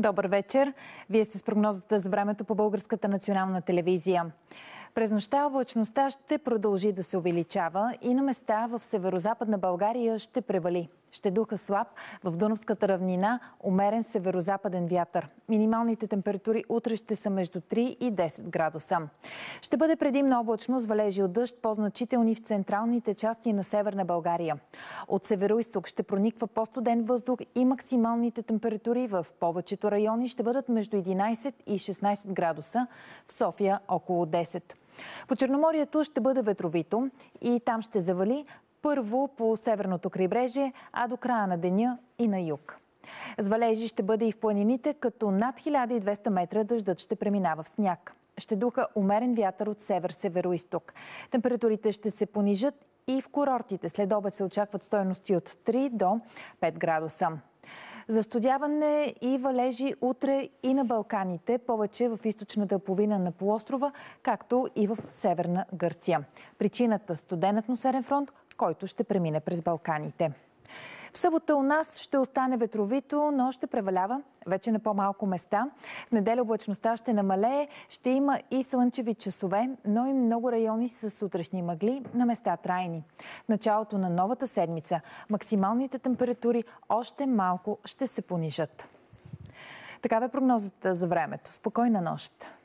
Добър вечер! Вие сте с прогнозата за времето по Българската национална телевизия. През нощта облачността ще продължи да се увеличава и на места в северо-западна България ще превали. Ще духа слаб в Дунавската равнина, умерен северо-западен вятър. Минималните температури утре ще са между 3 и 10 градуса. Ще бъде предимно облачно с валежи от дъжд, по-значителни в централните части на Северна България. От северо-исток ще прониква по-студен въздух и максималните температури в повечето райони ще бъдат между 11 и 16 градуса, в София около 10. По Черноморието ще бъде ветровито и там ще завали първо по северното крайбрежие, а до края на деня и на юг. Звалежи ще бъде и в планините, като над 1200 метра дъждът ще преминава в сняг. Ще духа умерен вятър от север-северо-исток. Температурите ще се понижат и в курортите. След обед се очакват стоености от 3 до 5 градуса. Застудяване и валежи утре и на Балканите, повече в източната половина на полуострова, както и в северна Гърция. Причината – студен атмосферен фронт, който ще премине през Балканите. В събота у нас ще остане ветровито, но ще превалява вече на по-малко места. В неделя облачността ще намалее, ще има и слънчеви часове, но и много райони с сутрешни мъгли на места трайни. В началото на новата седмица максималните температури още малко ще се понижат. Такава е прогнозата за времето. Спокойна нощ!